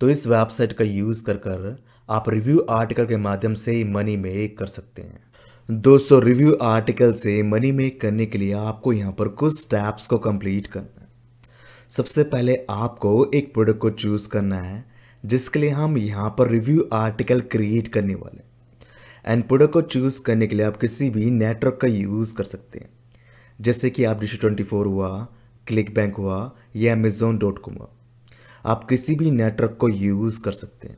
तो इस वेबसाइट का यूज़ कर कर आप रिव्यू आर्टिकल के माध्यम से मनी मेक कर सकते हैं दोस्तों रिव्यू आर्टिकल से मनी मेक करने के लिए आपको यहाँ पर कुछ स्टेप्स को कंप्लीट करना है सबसे पहले आपको एक प्रोडक्ट को चूज़ करना है जिसके लिए हम यहाँ पर रिव्यू आर्टिकल क्रिएट करने वाले हैं एंड प्रोडक्ट को चूज़ करने के लिए आप किसी भी नेटवर्क का यूज़ कर सकते हैं जैसे कि आप डिशो ट्वेंटी फोर हुआ क्लिक बैंक हुआ या अमेजोन डॉट कॉम हुआ आप किसी भी नेटवर्क को यूज़ कर सकते हैं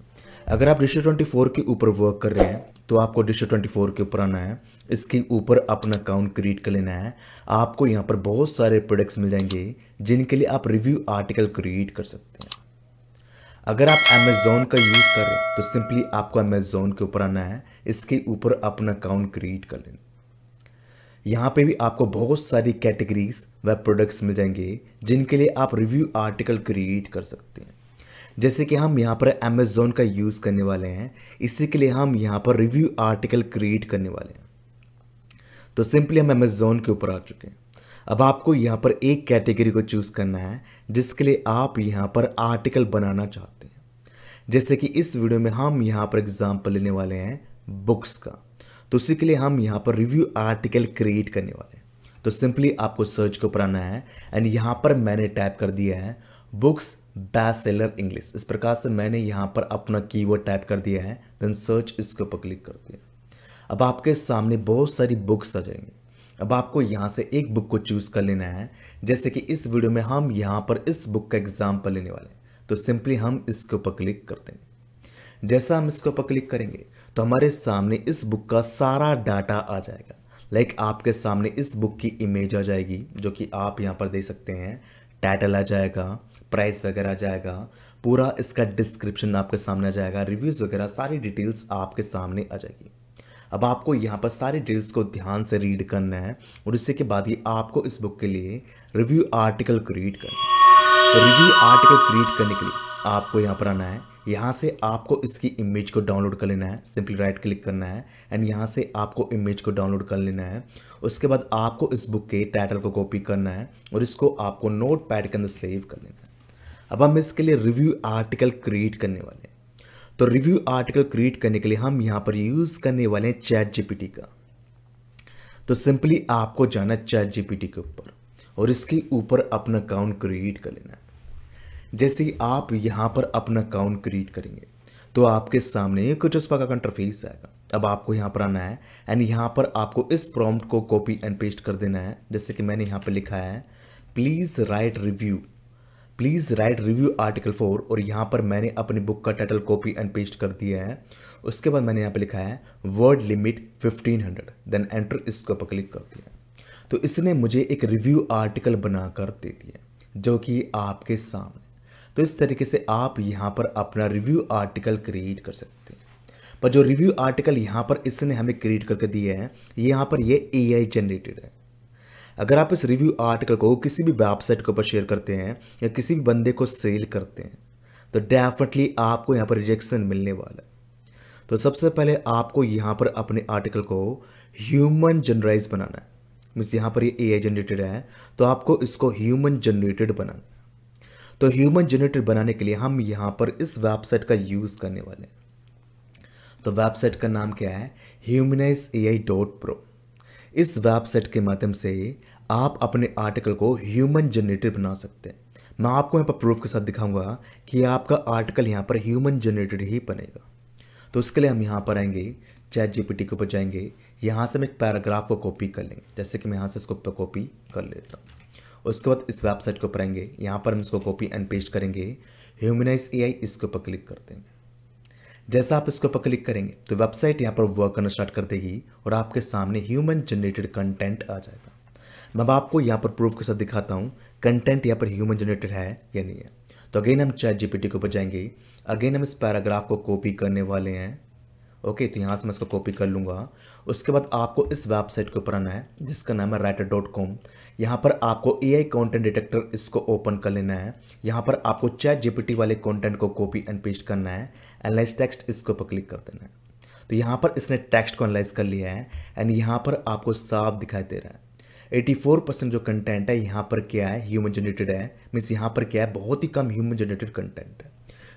अगर आप डिशो ट्वेंटी फोर के ऊपर वर्क कर रहे हैं तो आपको डिशो ट्वेंटी फोर के ऊपर आना है इसके ऊपर अपना अकाउंट क्रिएट कर लेना है आपको यहाँ पर बहुत सारे प्रोडक्ट्स मिल जाएंगे जिनके लिए आप रिव्यू आर्टिकल क्रिएट कर सकते हैं अगर आप अमेज़ोन का यूज़ कर रहे हैं तो सिंपली आपको अमेज़ोन के ऊपर आना है इसके ऊपर अपना अकाउंट क्रिएट कर लेना यहाँ पे भी आपको बहुत सारी कैटेगरीज व प्रोडक्ट्स मिल जाएंगे जिनके लिए आप रिव्यू आर्टिकल क्रिएट कर सकते हैं जैसे कि हम यहाँ पर अमेज़ोन का यूज़ करने वाले हैं इसी के लिए हम यहाँ पर रिव्यू आर्टिकल क्रिएट करने वाले हैं तो सिंपली हम अमेज़ोन के ऊपर आ चुके हैं अब आपको यहाँ पर एक कैटेगरी को चूज़ करना है जिसके लिए आप यहाँ पर आर्टिकल बनाना चाहते हैं जैसे कि इस वीडियो में हम यहाँ पर एग्ज़ाम्पल लेने वाले हैं बुक्स का तो उसी के लिए हम यहाँ पर रिव्यू आर्टिकल क्रिएट करने वाले हैं तो सिंपली आपको सर्च के ऊपर आना है एंड यहाँ पर मैंने टाइप कर दिया है बुक्स बेस्ट सेलर इंग्लिश इस प्रकार से मैंने यहाँ पर अपना कीवर्ड टाइप कर दिया है देन सर्च इसके ऊपर क्लिक कर दिया अब आपके सामने बहुत सारी बुक्स आ जाएंगी अब आपको यहाँ से एक बुक को चूज़ कर लेना है जैसे कि इस वीडियो में हम यहाँ पर इस बुक का एग्जाम्पल लेने वाले हैं तो सिंपली हम इसके ऊपर क्लिक कर देंगे जैसा हम इसके ऊपर क्लिक करेंगे तो हमारे सामने इस बुक का सारा डाटा आ जाएगा लाइक like आपके सामने इस बुक की इमेज आ जाएगी जो कि आप यहाँ पर दे सकते हैं टाइटल आ जाएगा प्राइस वगैरह आ जाएगा पूरा इसका डिस्क्रिप्शन आपके सामने आ जाएगा रिव्यूज़ वगैरह सारी डिटेल्स आपके सामने आ जाएगी अब आपको यहाँ पर सारी डिटेल्स को ध्यान से रीड करना है और इसी के बाद ही आपको इस बुक के लिए रिव्यू आर्टिकल क्रिएट करना है तो रिव्यू आर्टिकल क्रिएट करने के लिए आपको यहाँ पर आना है यहाँ से आपको इसकी इमेज को डाउनलोड कर लेना है सिंपली राइट क्लिक करना है एंड यहाँ से आपको इमेज को डाउनलोड कर लेना है उसके बाद आपको इस बुक के टाइटल को कॉपी करना है और इसको आपको नोट पैड के अंदर सेव कर लेना है अब हम इसके लिए रिव्यू आर्टिकल क्रिएट करने वाले हैं तो रिव्यू आर्टिकल क्रिएट करने के लिए हम यहाँ पर यूज़ करने वाले हैं चैट जीपीटी का तो सिंपली आपको जाना चैट जीपीटी के ऊपर और इसके ऊपर अपना अकाउंट क्रिएट कर लेना है जैसे ही आप यहाँ पर अपना अकाउंट क्रिएट करेंगे तो आपके सामने कुछ उस प्रकार का इंटरफेस आएगा अब आपको यहाँ पर आना है एंड यहाँ पर आपको इस प्रॉम्प्ट को कॉपी एंड पेस्ट कर देना है जैसे कि मैंने यहाँ पर लिखा है please write review please write review article four और यहाँ पर मैंने अपनी बुक का टाइटल कॉपी एंड पेस्ट कर दिया है उसके बाद मैंने यहाँ पर लिखा है word limit fifteen hundred then enter इसके ऊपर क्लिक कर दिया तो इसने मुझे एक रिव्यू आर्टिकल बनाकर दे दिया जो कि आपके सामने तो इस तरीके से आप यहाँ पर अपना रिव्यू आर्टिकल क्रिएट कर सकते हैं पर जो रिव्यू आर्टिकल यहाँ पर इसने हमें क्रिएट करके दिए है यहाँ पर ये ए जनरेटेड है अगर आप इस रिव्यू आर्टिकल को किसी भी वेबसाइट के ऊपर शेयर करते हैं या किसी भी बंदे को सेल करते हैं तो डेफिनेटली आपको यहाँ पर रिजेक्शन मिलने वाला है तो सबसे पहले आपको यहाँ पर अपने आर्टिकल को ह्यूमन जनराइज बनाना है मीन्स यहाँ पर ये ए जनरेटेड है तो आपको इसको ह्यूमन जनरेटेड बनाना है तो ह्यूमन जेनेटर बनाने के लिए हम यहाँ पर इस वेबसाइट का यूज़ करने वाले हैं तो वेबसाइट का नाम क्या है humanize A I dot pro इस वेबसाइट के माध्यम से आप अपने आर्टिकल को ह्यूमन जनरेटेड बना सकते हैं मैं आपको यहाँ पर प्रूफ के साथ दिखाऊंगा कि आपका आर्टिकल यहाँ पर ह्यूमन जनरेटेड ही बनेगा तो उसके लिए हम यहाँ पर आएंगे चैट टी के ऊपर जाएंगे यहाँ से हम एक पैराग्राफ को कॉपी कर लेंगे जैसे कि मैं यहाँ से इसको कॉपी कर लेता हूँ उसके बाद इस वेबसाइट के ऊपर आएंगे यहाँ पर हम इसको कॉपी एंड पेस्ट करेंगे ह्यूमनाइज ए इसके ऊपर क्लिक कर देंगे जैसा आप इसके ऊपर क्लिक करेंगे तो वेबसाइट यहाँ पर वर्क करना स्टार्ट कर देगी और आपके सामने ह्यूमन जनरेटेड कंटेंट आ जाएगा मैं आपको यहाँ पर प्रूफ के साथ दिखाता हूँ कंटेंट यहाँ पर ह्यूमन जनरेटेड है या नहीं है तो अगेन हम चैट जीपीटी के ऊपर जाएंगे अगेन हम इस पैराग्राफ को कॉपी करने वाले हैं ओके तो यहाँ से मैं इसको कॉपी कर लूँगा उसके बाद आपको इस वेबसाइट के ऊपर आना है जिसका नाम है राइटर डॉट कॉम यहाँ पर आपको ए आई कॉन्टेंट डिटेक्टर इसको ओपन कर लेना है यहाँ पर आपको चैट जीपीटी वाले कॉन्टेंट को कॉपी एंड पेस्ट करना है एनालाइज टेक्स्ट इसके ऊपर क्लिक कर देना है तो यहाँ पर इसने टेक्स्ट को एनालाइज कर लिया है एंड यहाँ पर आपको साफ दिखाई दे रहा है 84 परसेंट जो कंटेंट है यहाँ पर क्या है ह्यूमन जनरेटेड है मीन्स यहाँ पर क्या है बहुत ही कम ह्यूमन जनरेटेड कंटेंट है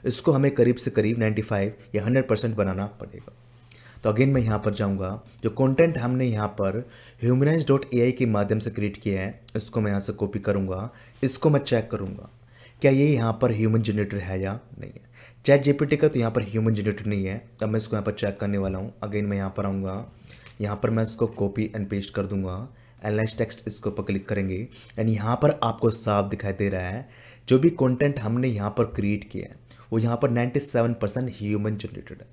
इसको हमें करीब से करीब 95 या 100 परसेंट बनाना पड़ेगा तो अगेन मैं यहाँ पर जाऊँगा जो कंटेंट हमने यहाँ पर ह्यूमनाइज डॉट ए आई के माध्यम से क्रिएट किया है इसको मैं यहाँ से कॉपी करूँगा इसको मैं चेक करूँगा क्या ये यहाँ पर ह्यूमन जनरेटर है या नहीं है चैट जीपीटी का तो यहाँ पर ह्यूमन जनरेटर नहीं है तब मैं इसको यहाँ पर चेक करने वाला हूँ अगेन मैं यहाँ पर आऊँगा यहाँ पर मैं इसको कॉपी एंड पेस्ट कर दूँगा एनलाइज टेक्स्ट इसके ऊपर क्लिक करेंगे एंड यहाँ पर आपको साफ दिखाई दे रहा है जो भी कंटेंट हमने यहाँ पर क्रिएट किया है वो यहाँ पर 97 परसेंट ह्यूमन जनरेटेड है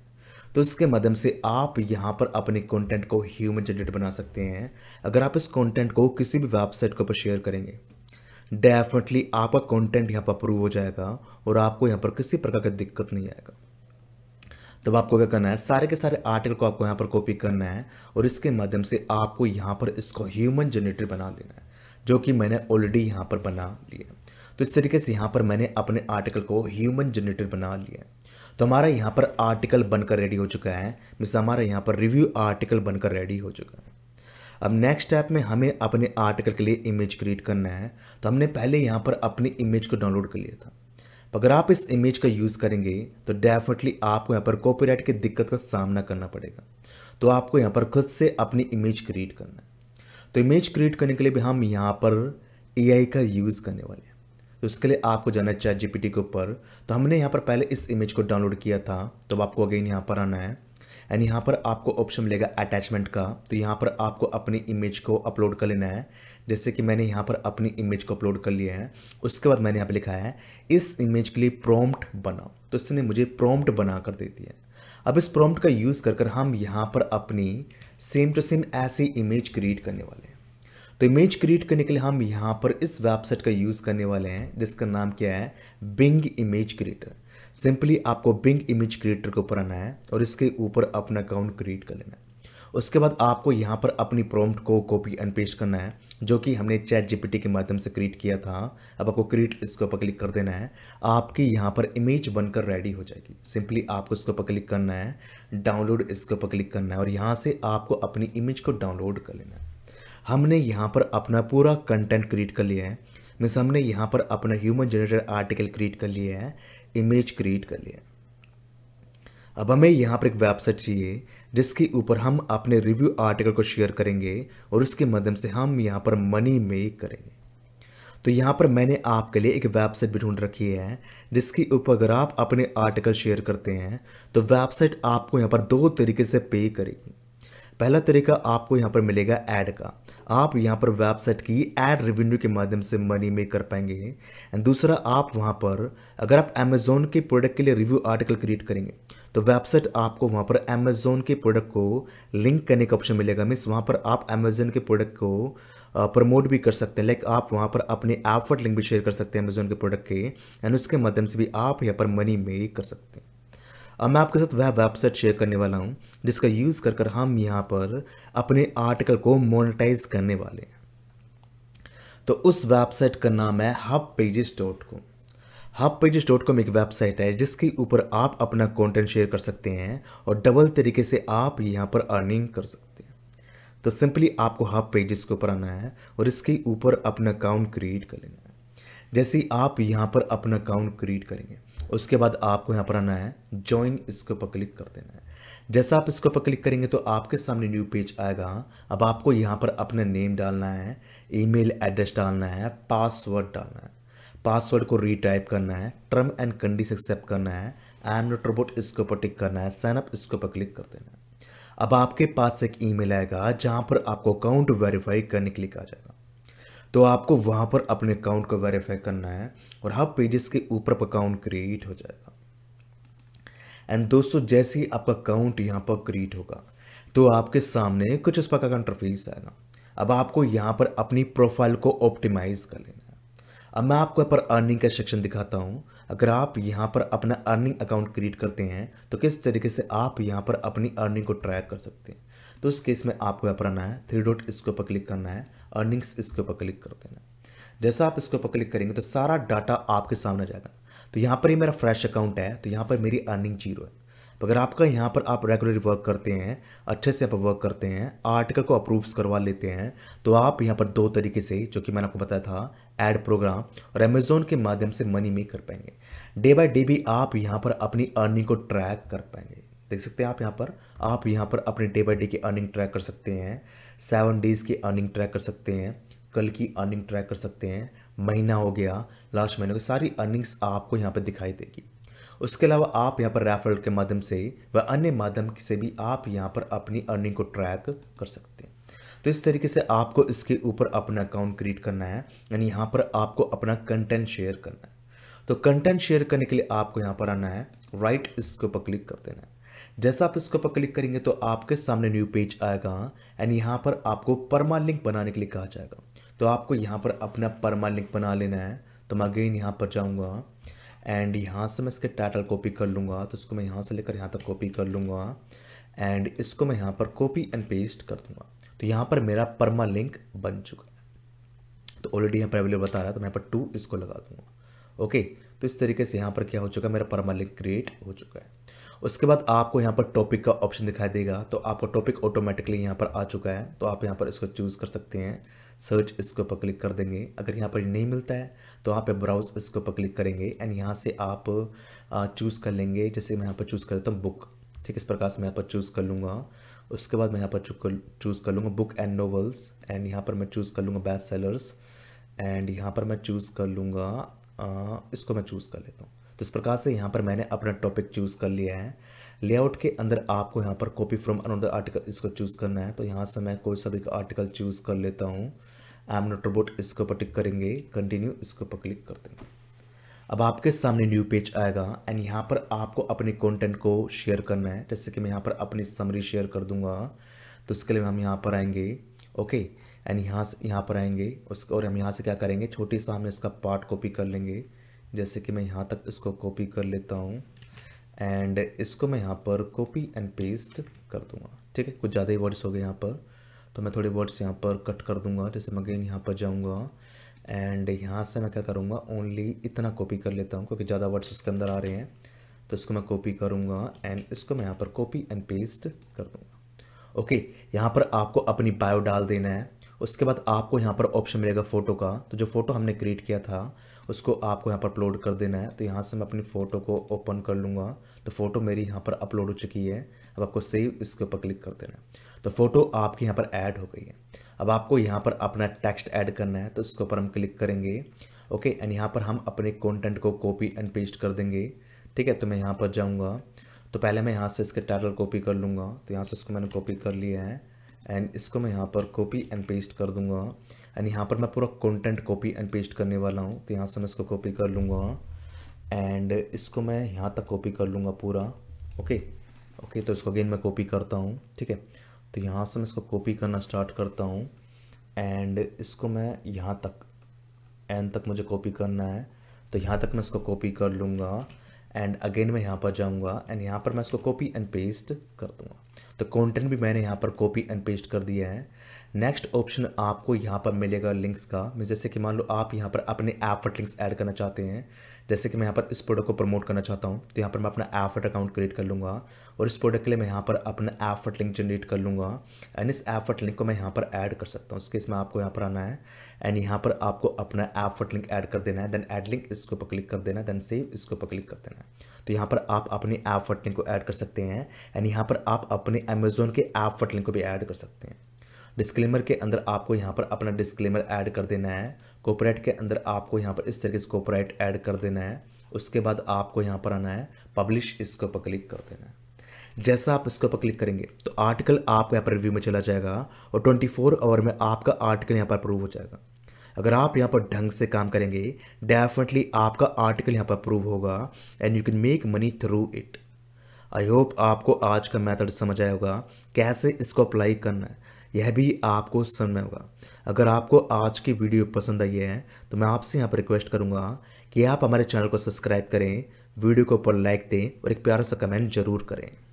तो इसके माध्यम से आप यहाँ पर अपने कंटेंट को ह्यूमन जनरेट बना सकते हैं अगर आप इस कंटेंट को किसी भी वेबसाइट के ऊपर शेयर करेंगे डेफिनेटली आपका कंटेंट यहाँ पर अप्रूव हो जाएगा और आपको यहाँ पर किसी प्रकार की दिक्कत नहीं आएगा तब आपको क्या करना है सारे के सारे आर्टिकल को आपको यहाँ पर कॉपी करना है और इसके माध्यम से आपको यहाँ पर इसको ह्यूमन जनरेटेड बना लेना है जो कि मैंने ऑलरेडी यहाँ पर बना लिया है तो इस तरीके से यहाँ पर मैंने अपने आर्टिकल को ह्यूमन जनरेटर बना लिया तो हमारा यहाँ पर आर्टिकल बनकर रेडी हो चुका है मिस हमारा यहाँ पर रिव्यू आर्टिकल बनकर रेडी हो चुका है अब नेक्स्ट स्टेप में हमें अपने आर्टिकल के लिए इमेज क्रिएट करना है तो हमने पहले यहाँ पर अपनी इमेज को डाउनलोड कर लिया था तो अगर आप इस इमेज का यूज़ करेंगे तो डेफिनेटली आपको यहाँ पर कॉपीराइट की दिक्कत का सामना करना पड़ेगा तो आपको यहाँ पर खुद से अपनी इमेज क्रिएट करना है तो इमेज क्रिएट करने के लिए भी हम यहाँ पर ए का यूज़ करने वाले हैं तो इसके लिए आपको जाना है चैट जीपीटी के ऊपर तो हमने यहाँ पर पहले इस इमेज को डाउनलोड किया था तो आपको अगेन यहाँ पर आना है एंड यहाँ पर आपको ऑप्शन मिलेगा अटैचमेंट का तो यहाँ पर आपको अपनी इमेज को अपलोड कर लेना है जैसे कि मैंने यहाँ पर अपनी इमेज को अपलोड कर लिया है उसके बाद मैंने यहाँ पर लिखा है इस इमेज के लिए प्रॉम्प्ट बनाओ तो इसने मुझे प्रॉम्प्ट बना कर दे दिया अब इस प्रॉम्प्ट का यूज़ कर कर हम यहाँ पर अपनी सेम टू सेम ऐसी इमेज क्रिएट करने वाले हैं तो इमेज क्रिएट करने के लिए हम यहाँ पर इस वेबसाइट का यूज़ करने वाले हैं जिसका नाम क्या है बिंग इमेज क्रिएटर सिंपली आपको बिंग इमेज क्रिएटर के ऊपर आना है और इसके ऊपर अपना अकाउंट क्रिएट कर लेना है उसके बाद आपको यहाँ पर अपनी प्रॉम्प्ट को कॉपी एंड पेस्ट करना है जो कि हमने चैट जीपीटी के माध्यम से क्रिएट किया था अब आपको क्रिएट इसके ऊपर क्लिक कर देना है आपकी यहाँ पर इमेज बनकर रेडी हो जाएगी सिंपली आपको इसके ऊपर क्लिक करना है डाउनलोड इसके ऊपर क्लिक करना है और यहाँ से आपको अपनी इमेज को डाउनलोड कर लेना है हमने यहाँ पर अपना पूरा कंटेंट क्रिएट कर लिया है मीन्स हमने यहाँ पर अपना ह्यूमन जनरेटेड आर्टिकल क्रिएट कर लिया है इमेज क्रिएट कर लिया है अब हमें यहाँ पर एक वेबसाइट चाहिए जिसके ऊपर हम अपने रिव्यू आर्टिकल को शेयर करेंगे और उसके माध्यम से हम यहाँ पर मनी मेक करेंगे तो यहाँ पर मैंने आपके लिए एक वेबसाइट भी ढूंढ रखी है जिसके ऊपर अगर आप अपने आर्टिकल शेयर करते हैं तो वेबसाइट आपको यहाँ पर दो तरीके से पे करेगी पहला तरीका आपको यहाँ पर मिलेगा ऐड का आप यहाँ पर वेबसाइट की एड रेवेन्यू के माध्यम से मनी मेक कर पाएंगे एंड दूसरा आप वहाँ पर अगर आप अमेजोन के प्रोडक्ट के लिए रिव्यू आर्टिकल क्रिएट करेंगे तो वेबसाइट आपको वहाँ पर अमेजोन के प्रोडक्ट को लिंक करने का ऑप्शन मिलेगा मीन्स वहाँ पर आप अमेजोन के प्रोडक्ट को प्रमोट भी कर सकते हैं लाइक आप वहाँ पर अपने एफर्ट लिंक भी शेयर कर सकते हैं अमेजोन के प्रोडक्ट के एंड उसके माध्यम से भी आप यहाँ पर मनी मेक कर सकते हैं अब मैं आपके साथ वह वेबसाइट शेयर करने वाला हूँ जिसका यूज़ कर कर हम यहाँ पर अपने आर्टिकल को मोनेटाइज करने वाले हैं तो उस वेबसाइट का नाम है HubPages dot com HubPages dot com एक वेबसाइट है जिसके ऊपर आप अपना कंटेंट शेयर कर सकते हैं और डबल तरीके से आप यहाँ पर अर्निंग कर सकते हैं तो सिंपली आपको हब पेजेस के ऊपर आना है और इसके ऊपर अपना अकाउंट क्रिएट कर लेना है जैसे आप यहाँ पर अपना अकाउंट क्रिएट करेंगे उसके बाद आपको यहाँ पर आना है ज्वाइन इसके ऊपर क्लिक कर देना है जैसा आप इसके ऊपर क्लिक करेंगे तो आपके सामने न्यू पेज आएगा अब आपको यहाँ पर अपना नेम डालना है ईमेल एड्रेस डालना है पासवर्ड डालना है पासवर्ड को रीटाइप करना है टर्म एंड कंडीशन एक्सेप्ट करना है एम नोट रोबोट इसके ऊपर टिक करना है साइनअप इसके ऊपर क्लिक कर देना है अब आपके पास एक ईमेल आएगा जहाँ पर आपको अकाउंट वेरीफाई करने के लिए कहा जाएगा तो आपको वहाँ पर अपने अकाउंट को वेरीफाई करना है और हर पेजेस के ऊपर अकाउंट क्रिएट हो जाएगा एंड दोस्तों जैसे ही आपका अकाउंट यहाँ पर क्रिएट होगा तो आपके सामने कुछ इस प्रकार का इंटरफेस आएगा अब आपको यहाँ पर अपनी प्रोफाइल को ऑप्टिमाइज़ कर लेना है अब मैं आपको यहाँ पर अर्निंग का सेक्शन दिखाता हूँ अगर आप यहाँ पर अपना अर्निंग अकाउंट क्रिएट करते हैं तो किस तरीके से आप यहाँ पर अपनी अर्निंग को ट्रैक कर सकते हैं तो उस केस में आपको यहाँ पर आना है थ्री डॉट इसके ऊपर क्लिक करना है अर्निंग्स इसके ऊपर क्लिक कर देना जैसा आप इसके ऊपर क्लिक करेंगे तो सारा डाटा आपके सामने जाएगा तो यहाँ पर ही मेरा फ्रेश अकाउंट है तो यहाँ पर मेरी अर्निंग जीरो है तो अगर आपका यहाँ पर आप रेगुलर वर्क करते हैं अच्छे से आप वर्क करते हैं आर्टिकल को अप्रूव्स करवा लेते हैं तो आप यहाँ पर दो तरीके से जो कि मैंने आपको बताया था एड प्रोग्राम और अमेजोन के माध्यम से मनी मेक कर पाएंगे डे बाय डे भी आप यहाँ पर अपनी अर्निंग को ट्रैक कर पाएंगे देख सकते हैं आप यहाँ पर आप यहाँ पर अपने डे बाई डे की अर्निंग ट्रैक कर सकते हैं सेवन डेज़ की अर्निंग ट्रैक कर सकते हैं कल की अर्निंग ट्रैक कर सकते हैं महीना हो गया लास्ट महीने की सारी अर्निंग्स आपको यहाँ पर दिखाई देगी उसके अलावा आप यहाँ पर रेफरल के माध्यम से व अन्य माध्यम से भी आप यहाँ पर अपनी अर्निंग को ट्रैक कर सकते हैं तो इस तरीके से आपको इसके ऊपर अपना अकाउंट क्रिएट करना है यानी यहाँ पर आपको अपना कंटेंट शेयर करना है तो कंटेंट शेयर करने के लिए आपको यहाँ पर आना है राइट इसके ऊपर क्लिक कर देना है जैसा आप इसके ऊपर क्लिक करेंगे तो आपके सामने न्यू पेज आएगा एंड यहाँ पर आपको परमा लिंक बनाने के लिए कहा जाएगा तो आपको यहाँ पर अपना परमा लिंक बना लेना है तो मैं अगेन यहाँ पर जाऊँगा एंड यहाँ से मैं इसके टाइटल कॉपी कर लूँगा तो इसको मैं यहाँ से लेकर यहाँ तक कॉपी कर लूँगा एंड इसको मैं यहाँ पर कॉपी एंड पेस्ट कर दूँगा तो यहाँ पर मेरा परमा लिंक बन चुका है तो ऑलरेडी यहाँ पर अवेलेबल बता रहा है तो मैं यहाँ पर टू इसको लगा दूँगा ओके तो इस तरीके से यहाँ पर क्या हो चुका है मेरा परमा लिंक क्रिएट हो चुका है उसके बाद आपको यहाँ पर टॉपिक का ऑप्शन दिखाई देगा तो आपका टॉपिक ऑटोमेटिकली यहाँ पर आ चुका है तो आप यहाँ पर इसको चूज़ कर सकते हैं सर्च इसके ऊपर क्लिक कर देंगे अगर यहाँ पर नहीं मिलता है तो यहाँ पे ब्राउज इसके ऊपर क्लिक करेंगे एंड यहाँ से आप चूज़ कर लेंगे जैसे मैं यहाँ पर चूज़ कर लेता हूँ बुक ठीक इस प्रकार से मैं यहाँ पर चूज़ कर लूँगा उसके बाद मैं यहाँ पर चूज़ कर लूँगा बुक एंड नोवल्स एंड यहाँ पर मैं चूज़ कर लूँगा बेस्ट सेलर्स एंड यहाँ पर मैं चूज़ कर लूँगा इसको मैं चूज़ कर लेता हूँ तो इस प्रकार से यहाँ पर मैंने अपना टॉपिक चूज़ कर लिया है लेआउट के अंदर आपको यहाँ पर कॉपी फ्रॉम अनदर आर्टिकल इसको चूज़ करना है तो यहाँ से मैं कोई सा भी आर्टिकल चूज़ कर लेता हूँ आई एम नोट रोबोट इसके ऊपर टिक करेंगे कंटिन्यू इसके ऊपर क्लिक कर देंगे अब आपके सामने न्यू पेज आएगा एंड यहाँ पर आपको अपने कॉन्टेंट को शेयर करना है जैसे कि मैं यहाँ पर अपनी समरी शेयर कर दूंगा तो उसके लिए हम यहाँ पर आएंगे ओके एंड यहाँ से यहाँ पर आएंगे उसके और हम यहाँ से क्या करेंगे छोटी सा हमें इसका पार्ट कॉपी कर लेंगे जैसे कि मैं यहाँ तक इसको कॉपी कर लेता हूँ एंड इसको मैं यहाँ पर कॉपी एंड पेस्ट कर दूँगा ठीक है कुछ ज़्यादा ही वर्ड्स हो गए यहाँ पर तो मैं थोड़े वर्ड्स यहाँ पर कट कर दूँगा जैसे मैं गेन यहाँ पर जाऊँगा एंड यहाँ से मैं क्या करूँगा ओनली इतना कॉपी कर लेता हूँ क्योंकि ज़्यादा वर्ड्स उसके अंदर आ रहे हैं तो इसको मैं कॉपी करूँगा एंड इसको मैं यहाँ पर कॉपी एंड पेस्ट कर दूँगा ओके okay, यहाँ पर आपको अपनी बायो डाल देना है उसके बाद आपको यहाँ पर ऑप्शन मिलेगा फ़ोटो का तो जो फ़ोटो हमने क्रिएट किया था उसको आपको यहाँ पर अपलोड कर देना है तो यहाँ से मैं अपनी फ़ोटो को ओपन कर लूँगा तो फ़ोटो मेरी यहाँ पर अपलोड हो चुकी है अब आपको सेव इसके ऊपर क्लिक कर देना है तो फ़ोटो आपकी यहाँ पर ऐड हो गई है अब आपको यहाँ पर अपना टेक्स्ट ऐड करना है तो इसके ऊपर हम क्लिक करेंगे ओके एंड यहाँ पर हम अपने कॉन्टेंट को कॉपी एंड पेस्ट कर देंगे ठीक है तो मैं यहाँ पर जाऊँगा तो पहले मैं यहाँ से इसके टाइटल कॉपी कर लूँगा तो यहाँ से इसको मैंने कॉपी कर लिया है एंड इसको मैं यहाँ पर कॉपी एंड पेस्ट कर दूँगा एंड यहाँ पर मैं पूरा कंटेंट कॉपी एंड पेस्ट करने वाला हूँ तो यहाँ से मैं इसको कॉपी कर लूँगा एंड इसको मैं यहाँ तक कॉपी कर लूँगा पूरा ओके ओके तो इसको अगेन मैं कॉपी करता हूँ ठीक है तो यहाँ से मैं इसको कॉपी करना स्टार्ट करता हूँ एंड इसको मैं यहाँ तक एन तक मुझे कॉपी करना है तो यहाँ तक मैं इसको कॉपी कर लूँगा एंड अगेन मैं यहाँ पर जाऊँगा एंड यहाँ पर मैं इसको कॉपी एंड पेस्ट कर दूँगा तो कंटेंट भी मैंने यहाँ पर कॉपी एंड पेस्ट कर दिया है नेक्स्ट ऑप्शन आपको यहाँ पर मिलेगा लिंक्स का जैसे कि मान लो आप यहाँ पर अपने एफर्ट लिंक्स ऐड करना चाहते हैं जैसे कि मैं यहाँ पर इस प्रोडक्ट को प्रमोट करना चाहता हूँ तो यहाँ पर मैं अपना एफर्ट अकाउंट क्रिएट कर लूँगा और इस प्रोडक्ट के लिए मैं यहाँ पर अपना एफर्ट लिंक जनरेट कर लूँगा एंड इस एफर्ट लिंक को मैं यहाँ पर ऐड कर सकता हूँ इसके इसमें आपको यहाँ पर आना है एंड यहाँ पर आपको अपना एफर्ट लिंक ऐड कर देना है देन एड लिंक इसके ऊपर क्लिक कर देना है देन सेव इसके ऊपर क्लिक कर देना है तो यहाँ पर आप अपने ऐप फट लिंक को ऐड कर सकते हैं एंड यहाँ पर आप अपने अमेजोन के ऐप फट लिंक को भी ऐड कर सकते हैं डिस्क्लेमर के अंदर आपको यहाँ पर अपना डिस्क्लेमर ऐड कर देना है कॉपराइट के अंदर आपको यहाँ पर इस तरीके से कॉपराइट ऐड कर देना है उसके बाद आपको यहाँ पर आना है पब्लिश इसके ऊपर क्लिक कर देना है जैसा आप इसके ऊपर क्लिक करेंगे तो आर्टिकल आपके यहाँ पर रिव्यू में चला जाएगा और 24 आवर में आपका आर्टिकल यहाँ पर अप्रूव हो जाएगा अगर आप यहाँ पर ढंग से काम करेंगे डेफिनेटली आपका आर्टिकल यहाँ पर प्रूव होगा and you can make money through it I hope आपको आज का मेथड समझ आया होगा कैसे इसको अप्लाई करना है यह भी आपको समझ में होगा अगर आपको आज की वीडियो पसंद आई है तो मैं आपसे यहाँ पर रिक्वेस्ट करूँगा कि आप हमारे चैनल को सब्सक्राइब करें वीडियो को ऊपर लाइक दें और एक प्यारा सा कमेंट जरूर करें